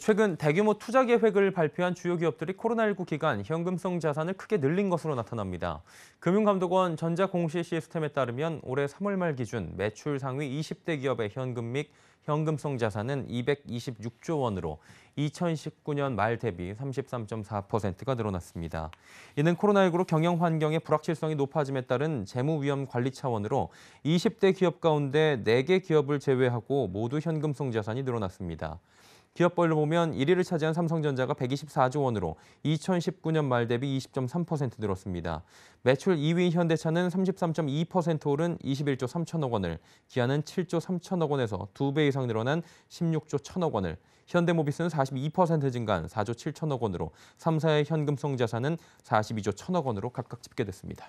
최근 대규모 투자 계획을 발표한 주요 기업들이 코로나19 기간 현금성 자산을 크게 늘린 것으로 나타납니다. 금융감독원 전자공시 시스템에 따르면 올해 3월 말 기준 매출 상위 20대 기업의 현금 및 현금성 자산은 226조 원으로 2019년 말 대비 33.4%가 늘어났습니다. 이는 코로나19로 경영 환경의 불확실성이 높아짐에 따른 재무 위험 관리 차원으로 20대 기업 가운데 4개 기업을 제외하고 모두 현금성 자산이 늘어났습니다. 기업별로 보면 1위를 차지한 삼성전자가 124조 원으로 2019년 말 대비 20.3% 늘었습니다. 매출 2위 현대차는 33.2% 오른 21조 3천억 원을, 기아는 7조 3천억 원에서 2배 이상 늘어난 16조 1천억 원을, 현대모비스는 42% 증가한 4조 7천억 원으로 3사의 현금성 자산은 42조 1천억 원으로 각각 집계됐습니다.